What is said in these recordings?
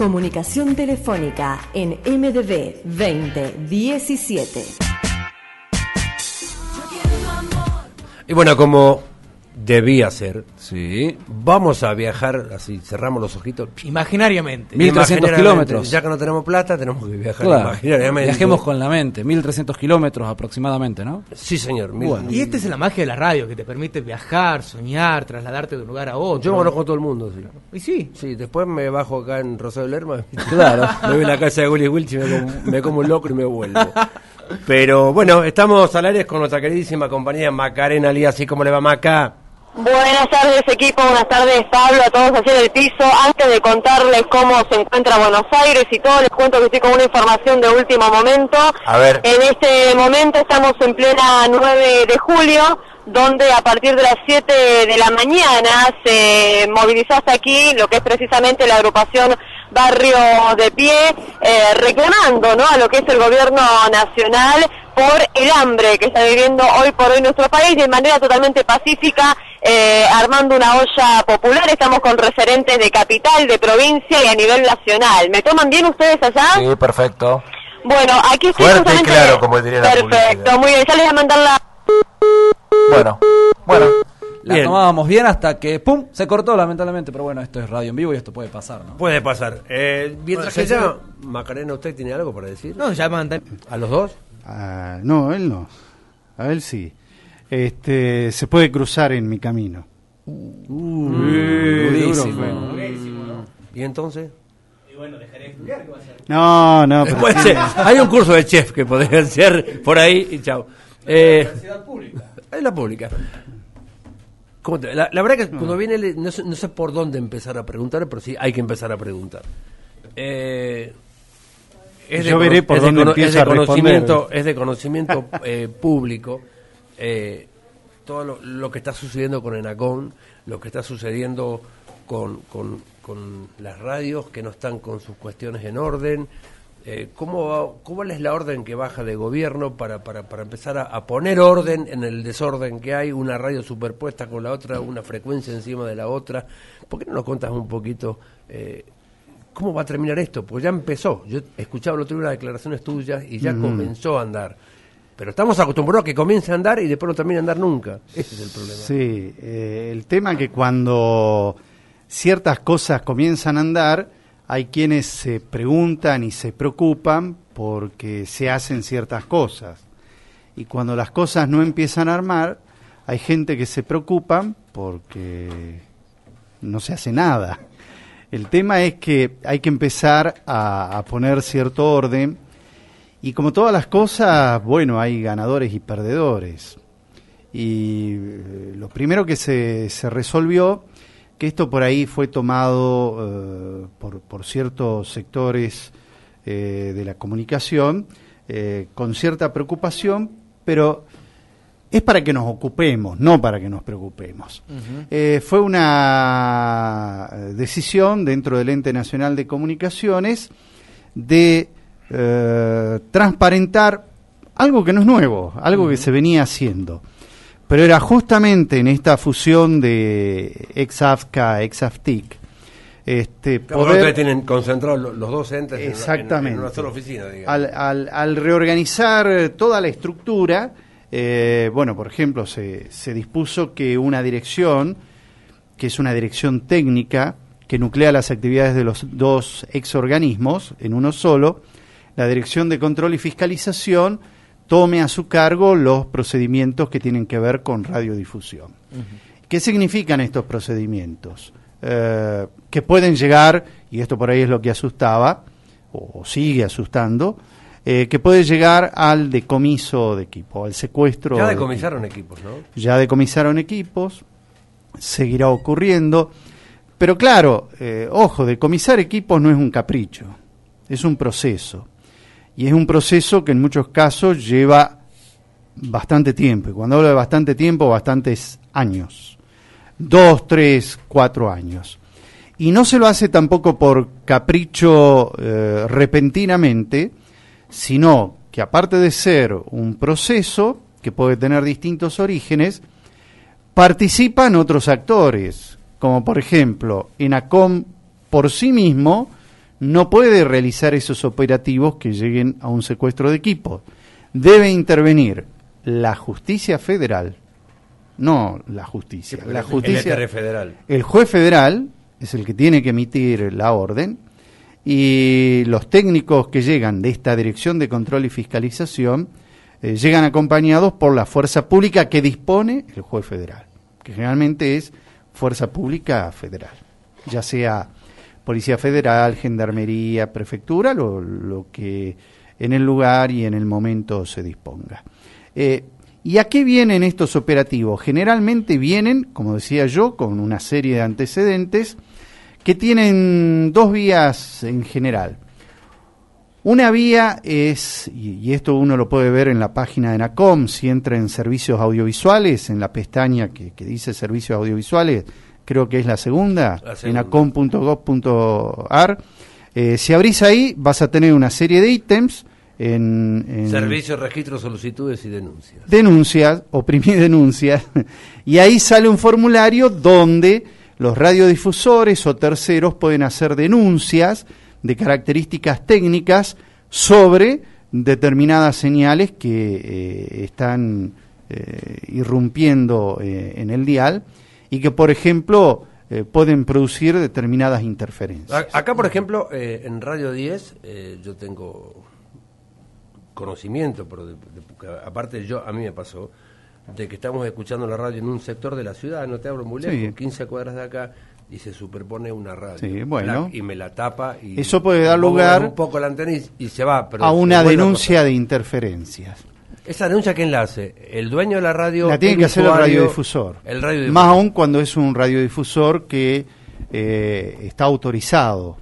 Comunicación telefónica en MDB 2017. Y bueno, como debía ser. Sí. Vamos a viajar, así cerramos los ojitos. Imaginariamente. 1300 kilómetros. Ya que no tenemos plata, tenemos que viajar imaginariamente. Viajemos con la mente, 1300 kilómetros aproximadamente, ¿no? Sí, señor. Y esta es la magia de la radio, que te permite viajar, soñar, trasladarte de un lugar a otro. Yo conozco todo el mundo, sí. ¿Y sí? Sí, después me bajo acá en Rosario Lerma. Claro. me voy a la casa de Willy Wilch y me como, un loco y me vuelvo. Pero bueno, estamos al aire con nuestra queridísima compañía Macarena Lía, así como le va Maca. Buenas tardes equipo, buenas tardes Pablo, a todos hacia el piso. Antes de contarles cómo se encuentra Buenos Aires y todo, les cuento que estoy con una información de último momento. A ver. En este momento estamos en plena 9 de julio, donde a partir de las 7 de la mañana se movilizó hasta aquí lo que es precisamente la agrupación Barrio de Pie, eh, reclamando ¿no? a lo que es el gobierno nacional por el hambre que está viviendo hoy por hoy nuestro país de manera totalmente pacífica, eh, armando una olla popular. Estamos con referentes de capital, de provincia y a nivel nacional. ¿Me toman bien ustedes allá? Sí, perfecto. Bueno, aquí estoy Fuerte claro, como diría Perfecto, muy bien. Ya les voy a mandar la... Bueno, bueno. La tomábamos bien hasta que, ¡pum!, se cortó lamentablemente, pero bueno, esto es radio en vivo y esto puede pasar, ¿no? Puede pasar. Eh, mientras que ya... Macarena, ¿usted tiene algo para decir? No, ya mandé... ¿A los dos? Ah, no, él no. A él sí. Este, se puede cruzar en mi camino. Uh, uh mm. ¿no? ¿Y entonces? Y bueno, dejaré de estudiar, ¿qué va a No, no. Pero hay un curso de chef que podría hacer por ahí y chao. la eh, pública. Es la pública. la, verdad que cuando viene, no sé, no sé por dónde empezar a preguntar, pero sí hay que empezar a preguntar. Eh, es de, por conocimiento, Es de conocimiento eh, público eh, todo lo, que está sucediendo con Enacón, lo que está sucediendo con, las radios que no están con sus cuestiones en orden. Eh, ¿cómo ¿Cuál es la orden que baja de gobierno para, empezar a, a, poner orden en el desorden que hay? Una radio superpuesta con la otra, una frecuencia encima de la otra. ¿Por qué no nos contas un poquito ¿cómo va a terminar esto? Pues ya empezó. Yo escuchaba el otro día unas declaraciones tuyas y ya mm. comenzó a andar. Pero estamos acostumbrados a que comience a andar y después no termine a andar nunca. Ese es el problema. Sí, eh, el tema que cuando ciertas cosas comienzan a andar, hay quienes se preguntan y se preocupan porque se hacen ciertas cosas. Y cuando las cosas no empiezan a armar, hay gente que se preocupa porque no se hace nada. El tema es que hay que empezar a, poner cierto orden y como todas las cosas, bueno, hay ganadores y perdedores. Y eh, lo primero que se, resolvió, que esto por ahí fue tomado eh, por, ciertos sectores eh, de la comunicación con cierta preocupación, pero es para que nos ocupemos, no para que nos preocupemos. Eh, fue una decisión dentro del Ente Nacional de Comunicaciones de eh, transparentar algo que no es nuevo, algo que se venía haciendo. Pero era justamente en esta fusión de Exafca, Exaftic, este, aftic poder... tienen concentrados los, dos entes Exactamente. En, una sola oficina. Digamos. al reorganizar toda la estructura, eh, bueno, por ejemplo, se, dispuso que una dirección, que es una dirección técnica, que nuclea las actividades de los dos exorganismos en uno solo, la Dirección de Control y Fiscalización tome a su cargo los procedimientos que tienen que ver con radiodifusión. ¿Qué significan estos procedimientos? Eh, que pueden llegar, y esto por ahí es lo que asustaba, o sigue asustando, eh, que puede llegar al decomiso de equipo, al secuestro. Ya decomisaron equipos, ¿no? Ya decomisaron equipos, seguirá ocurriendo. Pero claro, eh, ojo, decomisar equipos no es un capricho, es un proceso. Y es un proceso que en muchos casos lleva bastante tiempo. Y cuando hablo de bastante tiempo, bastantes años. Dos, tres, cuatro años. Y no se lo hace tampoco por capricho eh, repentinamente, sino que aparte de ser un proceso que puede tener distintos orígenes, participan otros actores, como por ejemplo, ENACOM por sí mismo no puede realizar esos operativos que lleguen a un secuestro de equipo. Debe intervenir la justicia federal, no la justicia, la justicia federal. El juez federal es el que tiene que emitir la orden y los técnicos que llegan de esta Dirección de Control y Fiscalización eh, llegan acompañados por la fuerza pública que dispone el juez federal, que generalmente es fuerza pública federal, ya sea Policía Federal, Gendarmería, Prefectura, lo, que en el lugar y en el momento se disponga. Eh, ¿Y a qué vienen estos operativos? Generalmente vienen, como decía yo, con una serie de antecedentes, que tienen dos vías en general. Una vía es, y esto uno lo puede ver en la página de NACOM, si entra en servicios audiovisuales, en la pestaña que, dice servicios audiovisuales, creo que es la segunda, en acom.gov.ar. Eh, si abrís ahí, vas a tener una serie de ítems. En, Servicios, registros, solicitudes y denuncias. Denuncias, oprimir denuncias. y ahí sale un formulario donde los radiodifusores o terceros pueden hacer denuncias de características técnicas sobre determinadas señales que eh, están eh, irrumpiendo eh, en el dial y que, por ejemplo, pueden producir determinadas interferencias. Acá, por ejemplo, en Radio 10 yo tengo conocimiento, pero aparte yo a mí me pasó, de que estamos escuchando la radio en un sector de la ciudad, no te hablo muy lejos, 15 cuadras de acá, y se superpone una radio. bueno. y me la tapa y... Eso puede dar lugar... Un poco la antena y, se va. a una denuncia de interferencias. Esa denuncia quién la hace? El dueño de la radio... La tiene que hacer el radiodifusor. El Más aún cuando es un radiodifusor que eh, está autorizado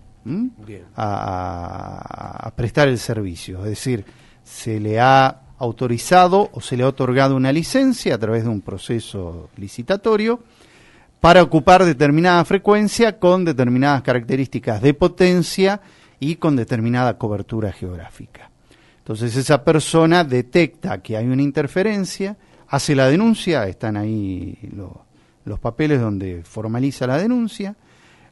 a prestar el servicio. Es decir, se le ha autorizado o se le ha otorgado una licencia a través de un proceso licitatorio para ocupar determinada frecuencia con determinadas características de potencia y con determinada cobertura geográfica. Entonces esa persona detecta que hay una interferencia, hace la denuncia, están ahí los papeles donde formaliza la denuncia,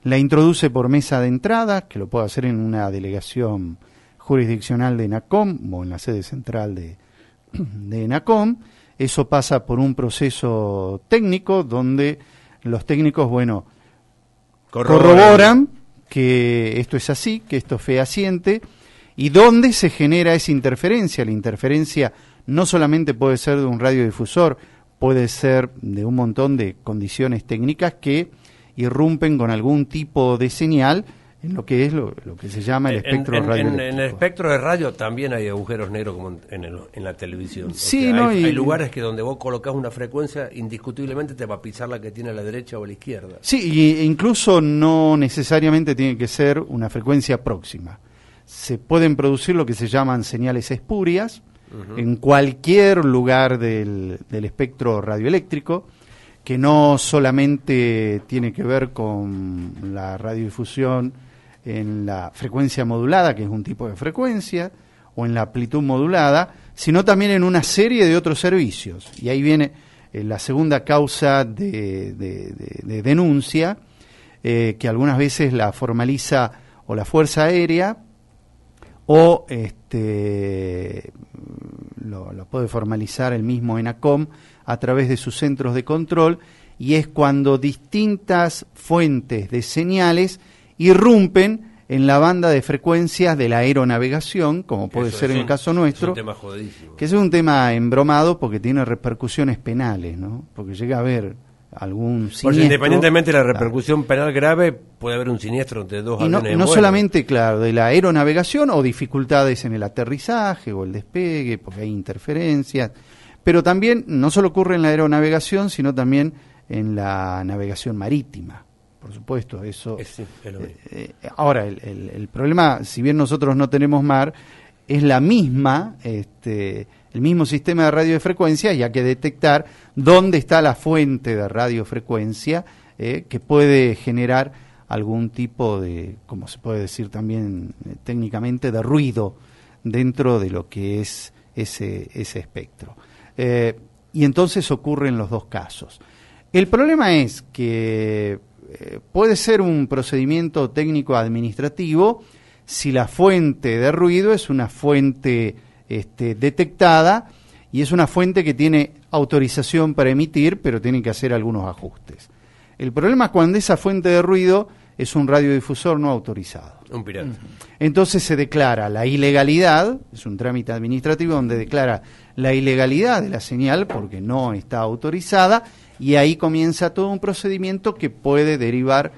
la introduce por mesa de entrada, que lo puede hacer en una delegación jurisdiccional de NACOM o en la sede central de, de NACOM, Eso pasa por un proceso técnico donde los técnicos, bueno, corroboran, que esto es así, que esto es fehaciente, y dónde se genera esa interferencia. La interferencia no solamente puede ser de un radiodifusor, puede ser de un montón de condiciones técnicas que irrumpen con algún tipo de señal en lo que es lo, que se llama el espectro en, radio. En, el espectro de radio también hay agujeros negros como en, el, la televisión. Sí, hay, lugares que donde vos colocas una frecuencia, indiscutiblemente te va a pisar la que tiene a la derecha o a la izquierda. Sí, e incluso no necesariamente tiene que ser una frecuencia próxima. Se pueden producir lo que se llaman señales espurias en cualquier lugar del, del espectro radioeléctrico que no solamente tiene que ver con la radiodifusión en la frecuencia modulada, que es un tipo de frecuencia, o en la amplitud modulada, sino también en una serie de otros servicios. Y ahí viene eh, la segunda causa de, denuncia, eh, que algunas veces la formaliza o la Fuerza Aérea, o este, lo puede formalizar el mismo ENACOM a través de sus centros de control, y es cuando distintas fuentes de señales irrumpen en la banda de frecuencias de la aeronavegación, como puede ser en el caso nuestro. Que es un tema embromado porque tiene repercusiones penales, ¿no? Porque llega a haber algún siniestro. independientemente de la repercusión penal grave, puede haber un siniestro entre dos y no, No solamente, claro, de la aeronavegación o dificultades en el aterrizaje o el despegue, porque hay interferencias. Pero también, no solo ocurre en la aeronavegación, sino también en la navegación marítima por supuesto, eso... Eh, eh, ahora, el, problema, si bien nosotros no tenemos mar, es la misma, este, el mismo sistema de radiofrecuencia y hay que detectar dónde está la fuente de radiofrecuencia eh, que puede generar algún tipo de, como se puede decir también técnicamente, de ruido dentro de lo que es ese, espectro. y entonces ocurren los dos casos. El problema es que eh, puede ser un procedimiento técnico administrativo si la fuente de ruido es una fuente este, detectada y es una fuente que tiene autorización para emitir, pero tiene que hacer algunos ajustes. El problema es cuando esa fuente de ruido es un radiodifusor no autorizado. Entonces se declara la ilegalidad, es un trámite administrativo donde declara la ilegalidad de la señal porque no está autorizada y ahí comienza todo un procedimiento que puede derivar,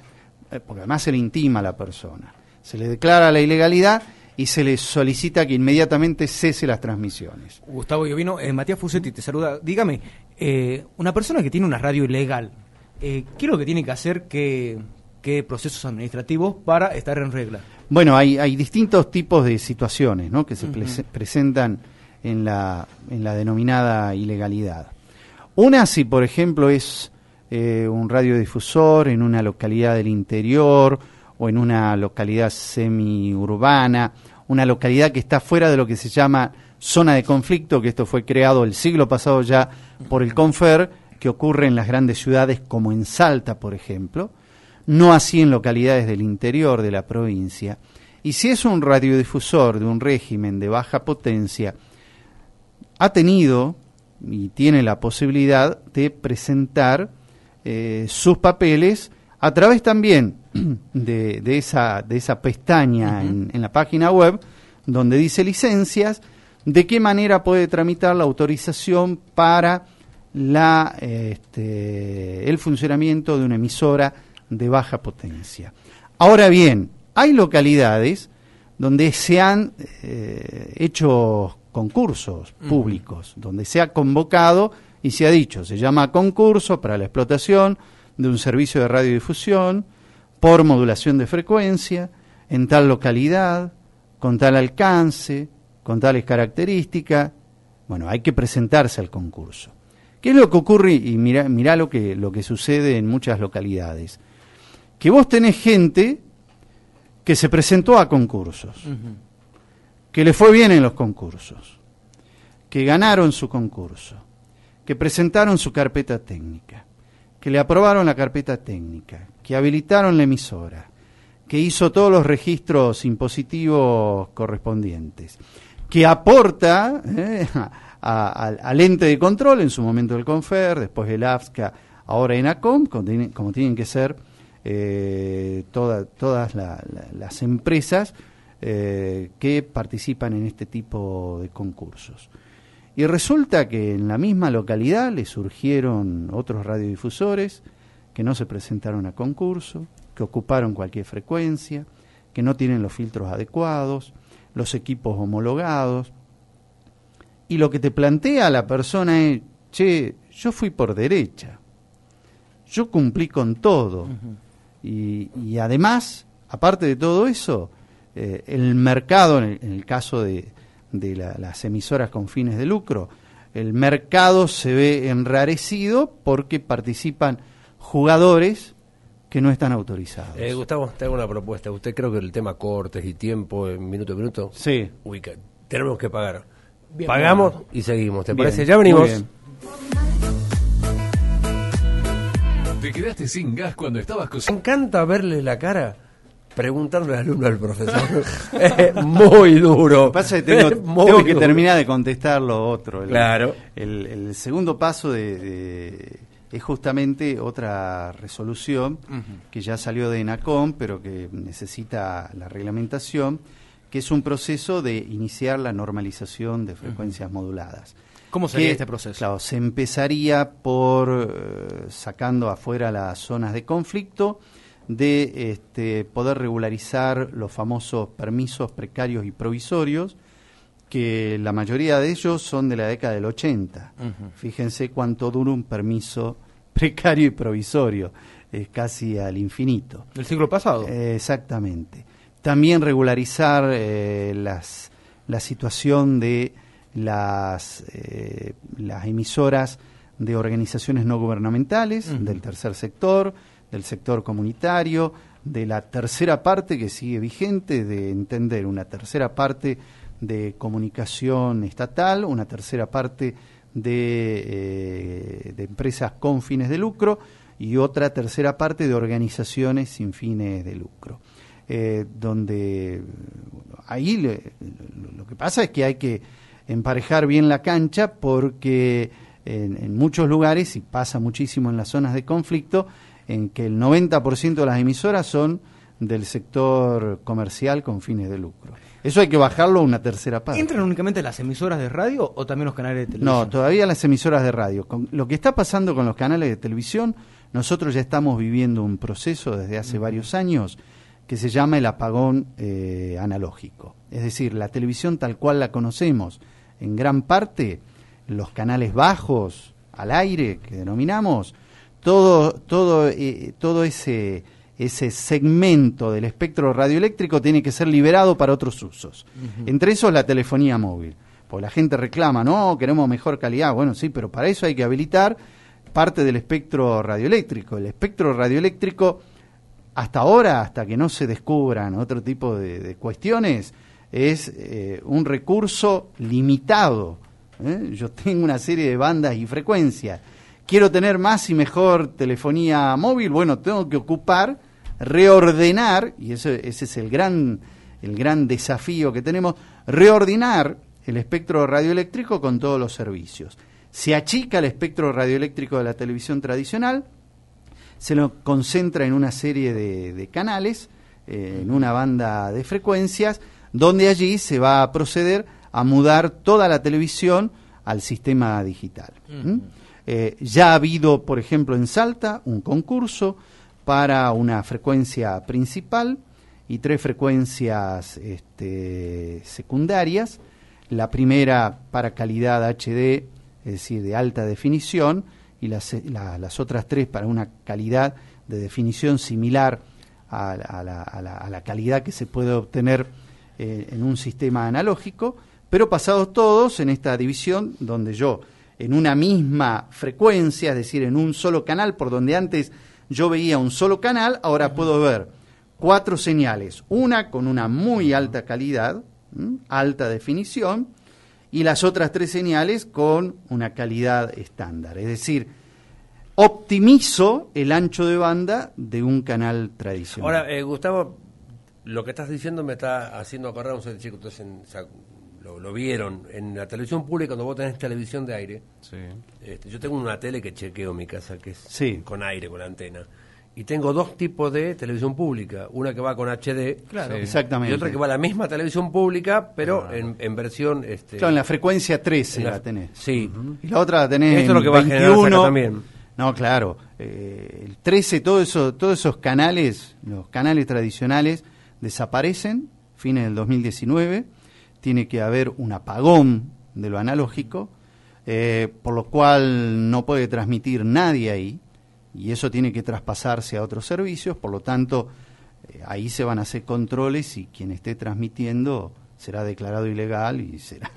eh, porque además se le intima a la persona. Se le declara la ilegalidad y se le solicita que inmediatamente cese las transmisiones. Gustavo yo vino. Eh, Matías Fusetti te saluda. Dígame, eh, una persona que tiene una radio ilegal, ¿qué es lo que tiene que hacer que qué procesos administrativos para estar en regla. Bueno, hay, distintos tipos de situaciones que se presentan en la, denominada ilegalidad. Una, si por ejemplo es eh, un radiodifusor en una localidad del interior o en una localidad semiurbana, una localidad que está fuera de lo que se llama zona de conflicto, que esto fue creado el siglo pasado ya por el CONFER, que ocurre en las grandes ciudades como en Salta, por ejemplo, no así en localidades del interior de la provincia. Y si es un radiodifusor de un régimen de baja potencia, ha tenido y tiene la posibilidad de presentar eh, sus papeles a través también de, esa, pestaña en, la página web donde dice licencias, de qué manera puede tramitar la autorización para la, este, el funcionamiento de una emisora de baja potencia. Ahora bien, hay localidades donde se han eh, hecho concursos públicos, donde se ha convocado y se ha dicho, se llama concurso para la explotación de un servicio de radiodifusión por modulación de frecuencia en tal localidad, con tal alcance, con tales características. Bueno, hay que presentarse al concurso. ¿Qué es lo que ocurre? Y mira, mira lo, que, lo que sucede en muchas localidades que vos tenés gente que se presentó a concursos, que le fue bien en los concursos, que ganaron su concurso, que presentaron su carpeta técnica, que le aprobaron la carpeta técnica, que habilitaron la emisora, que hizo todos los registros impositivos correspondientes, que aporta eh, al ente de control, en su momento el CONFER, después el AFSCA, ahora en ACOM, como tienen que ser eh, todas las empresas eh, que participan en este tipo de concursos. Y resulta que en la misma localidad le surgieron otros radiodifusores que no se presentaron a concurso, que ocuparon cualquier frecuencia, que no tienen los filtros adecuados, los equipos homologados. Y lo que te plantea la persona es, che, yo fui por derecha, yo cumplí con todo. Y, además, aparte de todo eso, eh, el mercado, en el, caso de, de las emisoras con fines de lucro, el mercado se ve enrarecido porque participan jugadores que no están autorizados. Eh, Gustavo, tengo una propuesta. Usted creo que el tema cortes y tiempo, en eh, minuto a minuto, sí. tenemos que pagar. Pagamos y seguimos. ¿Te parece? Ya venimos. Te quedaste sin gas cuando estabas cocinando. Me encanta verle la cara. Preguntarle al alumno al profesor. muy duro. Pasa que tengo, que terminar de contestar lo otro. El, claro. El, segundo paso de, es justamente otra resolución que ya salió de ENACOM, pero que necesita la reglamentación, que es un proceso de iniciar la normalización de frecuencias moduladas. ¿Cómo sería este proceso? Claro, se empezaría por eh, sacando afuera las zonas de conflicto, de este, poder regularizar los famosos permisos precarios y provisorios, que la mayoría de ellos son de la década del 80. Fíjense cuánto dura un permiso precario y provisorio, es casi al infinito. ¿Del siglo pasado? Eh, exactamente. También regularizar eh, las, la situación de las, eh, las emisoras de organizaciones no gubernamentales, del tercer sector, del sector comunitario, de la tercera parte que sigue vigente, de entender una tercera parte de comunicación estatal, una tercera parte de, eh, de empresas con fines de lucro y otra tercera parte de organizaciones sin fines de lucro. Eh, donde ahí lo que pasa es que hay que emparejar bien la cancha porque en, muchos lugares, y pasa muchísimo en las zonas de conflicto, en que el 90% de las emisoras son del sector comercial con fines de lucro. Eso hay que bajarlo a una tercera parte. ¿Entran únicamente las emisoras de radio o también los canales de televisión? No, todavía las emisoras de radio. lo que está pasando con los canales de televisión, nosotros ya estamos viviendo un proceso desde hace varios años que se llama el apagón eh, analógico. Es decir, la televisión tal cual la conocemos, en gran parte, los canales bajos, al aire, que denominamos, todo, todo, eh, todo ese, ese segmento del espectro radioeléctrico tiene que ser liberado para otros usos. Entre esos la telefonía móvil. Pues la gente reclama, no, queremos mejor calidad. Bueno, sí, pero para eso hay que habilitar parte del espectro radioeléctrico. El espectro radioeléctrico, hasta ahora, hasta que no se descubran otro tipo de cuestiones, es eh, un recurso limitado. ¿eh? Yo tengo una serie de bandas y frecuencias. Quiero tener más y mejor telefonía móvil. Bueno, tengo que ocupar, reordenar, y ese ese es el gran, desafío que tenemos, reordenar el espectro radioeléctrico con todos los servicios. Se achica el espectro radioeléctrico de la televisión tradicional, se lo concentra en una serie de, canales, eh, en una banda de frecuencias, donde allí se va a proceder a mudar toda la televisión al sistema digital. Eh, ya ha habido, por ejemplo, en Salta un concurso para una frecuencia principal y tres frecuencias este, secundarias. La primera para calidad HD, es decir, de alta definición, y las, otras tres para una calidad de definición similar a la calidad que se puede obtener eh, en un sistema analógico, pero pasados todos en esta división donde yo en una misma frecuencia, es decir, en un solo canal, por donde antes yo veía un solo canal, ahora puedo ver cuatro señales, una con una muy alta calidad, alta definición, y las otras tres señales con una calidad estándar, es decir, optimizo el ancho de banda de un canal tradicional. Ahora, eh, Gustavo, lo que estás diciendo me está haciendo acordar un chico, de en, o lo, vieron en la televisión pública cuando vos tenés televisión de aire. Sí. Este, yo tengo una tele que chequeo en mi casa que es sí. con aire, con antena. Y tengo dos tipos de televisión pública, una que va con HD claro, exactamente. y otra que va a la misma televisión pública, pero en, versión... Este, claro, en la frecuencia 13 la, tenés. Sí. Y la otra la tenés Esto es 21. también. No, claro. Eh, el 13, eso, todos esos canales, los canales tradicionales, desaparecen, fines del 2019, tiene que haber un apagón de lo analógico, eh, por lo cual no puede transmitir nadie ahí, y eso tiene que traspasarse a otros servicios, por lo tanto, eh, ahí se van a hacer controles y quien esté transmitiendo será declarado ilegal y será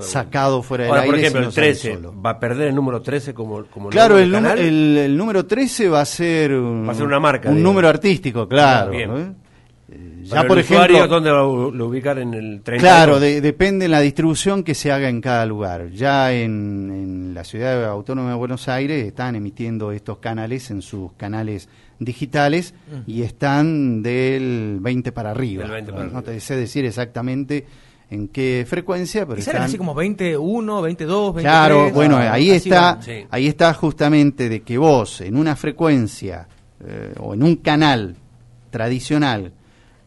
sacado fuera del aire. Por ejemplo, el 13, ¿va a perder el número 13 como, como Claro, el, el, el, número 13 va a ser un, va a ser una marca, un número artístico, claro. ¿eh? Eh, ya, por ejemplo, ¿dónde lo, ubicar en el 30? Claro, depende de la distribución que se haga en cada lugar. Ya en, la ciudad autónoma de Buenos Aires están emitiendo estos canales en sus canales digitales mm. y están del 20 para arriba. no te sé decir exactamente en qué frecuencia, pero así como 21, 22, 23. Claro, bueno, ahí está, ahí está justamente de que vos en una frecuencia eh, o en un canal tradicional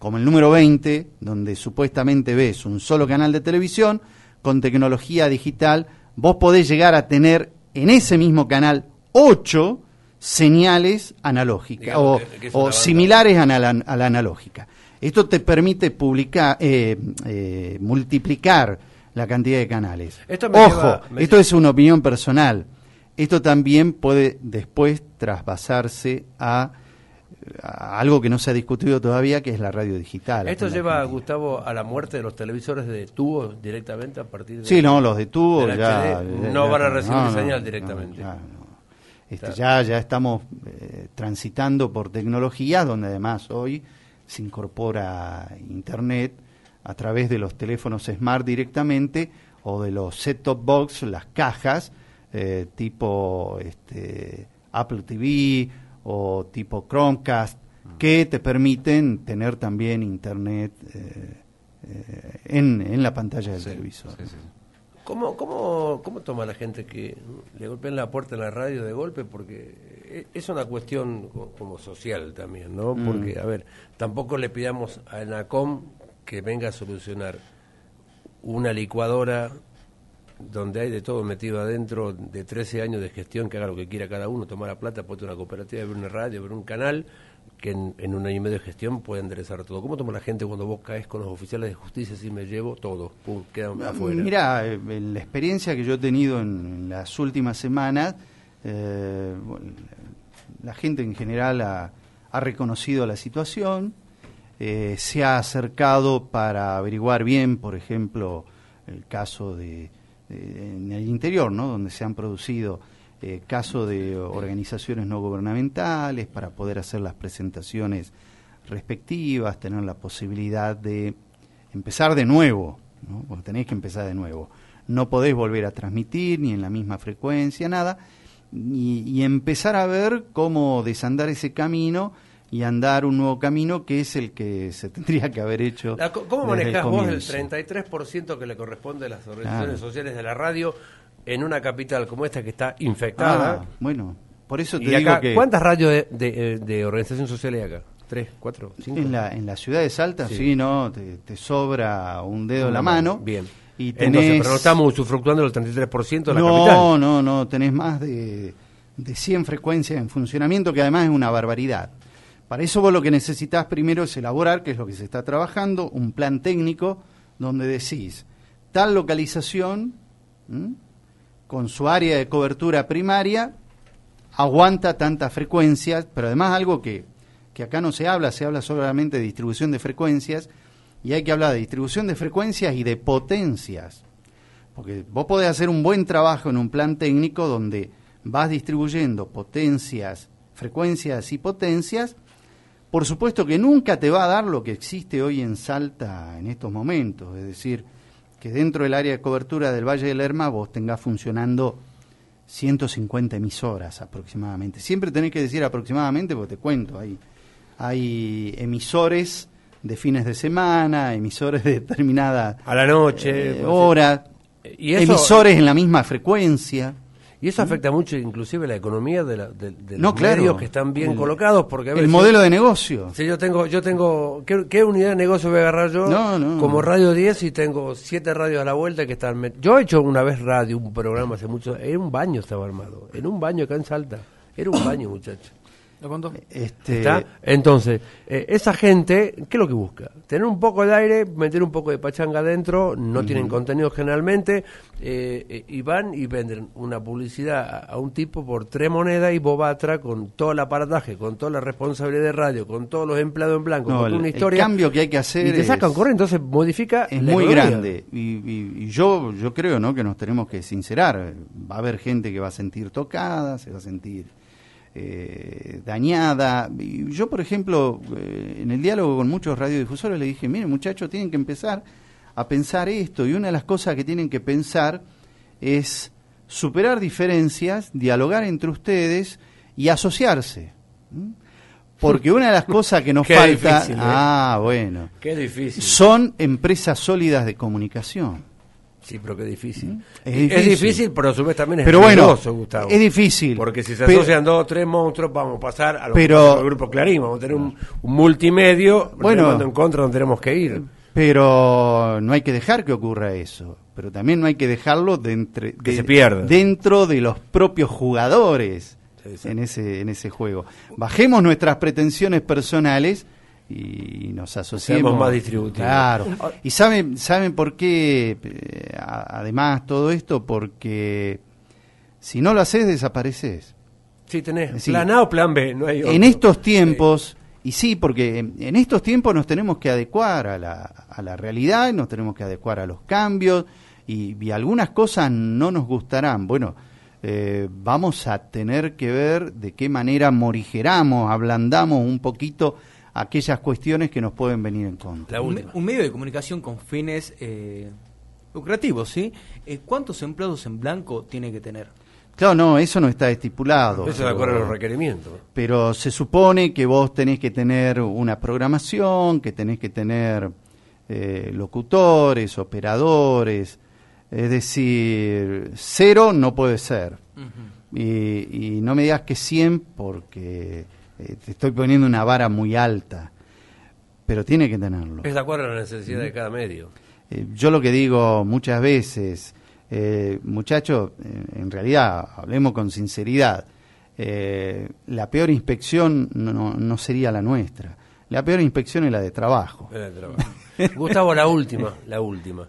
como el número 20, donde supuestamente ves un solo canal de televisión, con tecnología digital, vos podés llegar a tener en ese mismo canal ocho señales analógicas o, similares a la, analógica. Esto te permite publicar, eh, eh, multiplicar la cantidad de canales. Ojo, esto es una opinión personal. Esto también puede después trasvasarse a algo que no se ha discutido todavía, que es la radio digital. ¿Esto lleva, a Gustavo, a la muerte de los televisores de tubo directamente a partir de... Sí, no, los de tubo ya, No van a recibir señal directamente. Este, ya, ya estamos eh, transitando por tecnologías donde además hoy se incorpora Internet a través de los teléfonos smart directamente o de los set-top box, las cajas eh, tipo este, Apple TV o tipo Chromecast, que te permiten tener también Internet eh, eh, en, la pantalla del servicio televisor. ¿Cómo, toma la gente que le golpeen la puerta en la radio de golpe? Porque eh, es una cuestión como social también, ¿no? Mm. Porque, a ver, tampoco le pidamos a Enacom que venga a solucionar una licuadora donde hay de todo metido adentro de 13 años de gestión, que haga lo que quiera cada uno, tomar la plata, ponte una cooperativa, ver una radio, ver un canal, que en, un año y medio de gestión puede enderezar todo. ¿Cómo toma la gente cuando vos caes con los oficiales de justicia y me llevo todo? Pum, mm, afuera. Mira, eh, la experiencia que yo he tenido en, las últimas semanas, eh, la gente en general ha, reconocido la situación, eh, se ha acercado para averiguar bien, por ejemplo, el caso de eh, en el interior, ¿no? donde se han producido eh, casos de organizaciones no gubernamentales para poder hacer las presentaciones respectivas, tener la posibilidad de empezar de nuevo, ¿no? porque tenéis que empezar de nuevo. No podéis volver a transmitir ni en la misma frecuencia, nada, y empezar a ver cómo desandar ese camino y andar un nuevo camino que es el que se tendría que haber hecho. ¿Cómo manejás vos el 33% que le corresponde a las organizaciones sociales de la radio en una capital como esta que está infectada? Ah, bueno, por eso te digo que... ¿Cuántas radios de, de, eh, de organizaciones sociales hay acá? ¿Tres, cuatro, cinco? En la, en la ciudad de Salta, sí, no, te, sobra un dedo en la mano. Bien. Y pero no estamos usufructuando el 33% de la no, capital. No, no, no, tenés más de, de 100 frecuencias en funcionamiento, que además es una barbaridad. Para eso vos lo que necesitas primero es elaborar, que es lo que se está trabajando, un plan técnico donde decís tal localización con su área de cobertura primaria aguanta tantas frecuencias, pero además algo que, que acá no se habla, se habla solamente de distribución de frecuencias, y hay que hablar de distribución de frecuencias y de potencias. Porque vos podés hacer un buen trabajo en un plan técnico donde vas distribuyendo potencias, frecuencias y potencias por supuesto que nunca te va a dar lo que existe hoy en Salta en estos momentos, es decir, que dentro del área de cobertura del Valle del Lerma vos tengas funcionando 150 emisoras aproximadamente. Siempre tenés que decir aproximadamente porque te cuento, hay, emisores de fines de semana, emisores de determinada a la noche, eh, hora, ¿Y emisores en la misma frecuencia. Y eso afecta mucho inclusive la economía de, la, los medios que están bien colocados. porque El modelo de negocio. Si yo tengo, yo tengo ¿qué, unidad de negocio voy a agarrar yo? Como Radio 10 y tengo siete radios a la vuelta que están... Yo he hecho una vez radio, un programa hace mucho... En un baño estaba armado, en un baño acá en Salta. Era un baño, muchachos. Este... Entonces, eh, esa gente, ¿qué es lo que busca? Tener un poco de aire, meter un poco de pachanga adentro, no tienen contenido generalmente, eh, eh, y van y venden una publicidad a, un tipo por tres monedas y bobatra con todo el aparataje, con toda la responsabilidad de radio, con todos los empleados en blanco, con una historia. cambio que hay que hacer. Y te sacan entonces modifica. Es muy grande. Y, y, yo, yo creo ¿no? que nos tenemos que sincerar. Va a haber gente que va a sentir tocada, se va a sentir eh, dañada. Yo, por ejemplo, eh, en el diálogo con muchos radiodifusores le dije, miren muchachos, tienen que empezar a pensar esto. Y una de las cosas que tienen que pensar es superar diferencias, dialogar entre ustedes y asociarse. Porque una de las cosas que nos falta... ¿eh? Ah, bueno. Qué difícil. Son empresas sólidas de comunicación. Sí, pero qué difícil. Es difícil, es difícil pero a su vez también es pero peligroso, bueno, Gustavo. Es difícil. Porque si se asocian dos o tres monstruos, vamos a pasar a los grupo Clarín, vamos a tener un, un multimedio bueno, en contra donde tenemos que ir. Pero no hay que dejar que ocurra eso. Pero también no hay que dejarlo de dentro de los propios jugadores en ese juego. Bajemos nuestras pretensiones personales y nos asociamos más distributivos. Claro. Ah. Y saben, saben por qué, eh, además, todo esto, porque si no lo haces, desapareces. Sí, tenés plan A o plan B. En estos tiempos, y sí, porque en, estos tiempos nos tenemos que adecuar a la, a la realidad, nos tenemos que adecuar a los cambios, y, algunas cosas no nos gustarán. Bueno, eh, vamos a tener que ver de qué manera morigeramos, ablandamos un poquito aquellas cuestiones que nos pueden venir en contra. Un, medio de comunicación con fines eh, lucrativos, ¿sí? Eh, ¿Cuántos empleados en blanco tiene que tener? Claro, no, eso no está estipulado. Eso de acuerdo a los requerimientos. Pero se supone que vos tenés que tener una programación, que tenés que tener eh, locutores, operadores, es decir, cero no puede ser. y, y, no me digas que 100 porque eh, te estoy poniendo una vara muy alta, pero tiene que tenerlo. Es de acuerdo a la necesidad de cada medio. Eh, yo lo que digo muchas veces, eh, muchachos, en realidad, hablemos con sinceridad, la peor inspección no, no, sería la nuestra, la peor inspección es la de trabajo. Gustavo, la última, la última.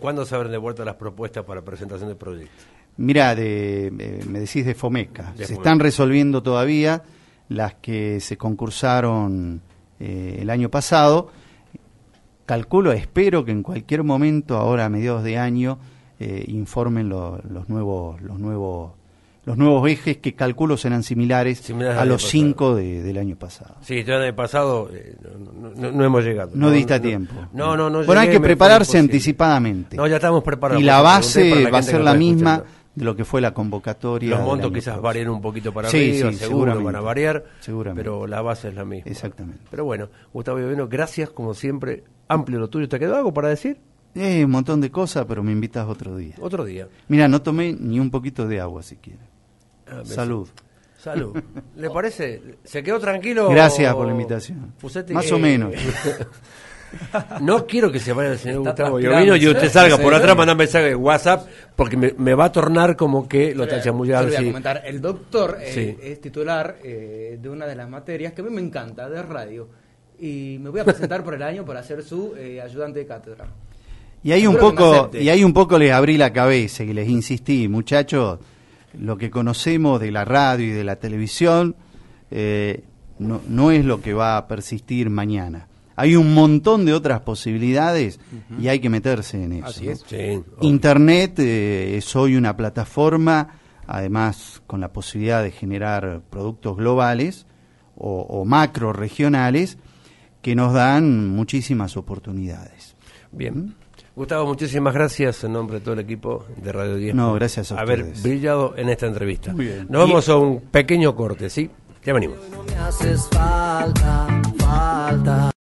¿Cuándo se habrán de las propuestas para presentación de proyectos? Mira, me decís de Fomeca. se están resolviendo todavía las que se concursaron eh, el año pasado. Calculo, espero que en cualquier momento, ahora a mediados de año, eh, informen los nuevos los nuevos los nuevos ejes que calculo serán similares, a los cinco del año pasado. Sí, ya año pasado eh, no, hemos llegado. No, dista tiempo. No, no, no. Bueno, hay que prepararse anticipadamente. No, ya estamos preparados. Y la base va a ser la misma de lo que fue la convocatoria. Los montos quizás varían un poquito para sí, sí, seguro van a variar, seguramente. pero la base es la misma. Exactamente. Pero bueno, Gustavo bueno gracias como siempre, amplio lo tuyo. ¿Te quedó algo para decir? Eh, un montón de cosas, pero me invitas otro día. Otro día. Mira, no tomé ni un poquito de agua siquiera. Ah, Salud. Salud. ¿Le parece? ¿Se quedó tranquilo? Gracias por la invitación. Más o menos. No quiero que se vaya el señor Gustavo vino y usted salga por atrás, manda mensaje de WhatsApp, porque me, va a tornar como que lo tachamos muy El doctor eh, es titular eh, de una de las materias que a mí me encanta, de radio. Y me voy a presentar por el año para ser su eh, ayudante de cátedra. Y ahí, un poco, y ahí un poco les abrí la cabeza y les insistí, muchachos, lo que conocemos de la radio y de la televisión no es lo que va a persistir mañana. Hay un montón de otras posibilidades y hay que meterse en eso. Internet eh, es hoy una plataforma, además con la posibilidad de generar productos globales o, o macro regionales, que nos dan muchísimas oportunidades. Bien. ¿Mm? Gustavo, muchísimas gracias en nombre de todo el equipo de Radio 10. No, gracias a haber brillado en esta entrevista. Nos vamos a un pequeño corte, ¿sí? Ya venimos. No me haces falta, falta.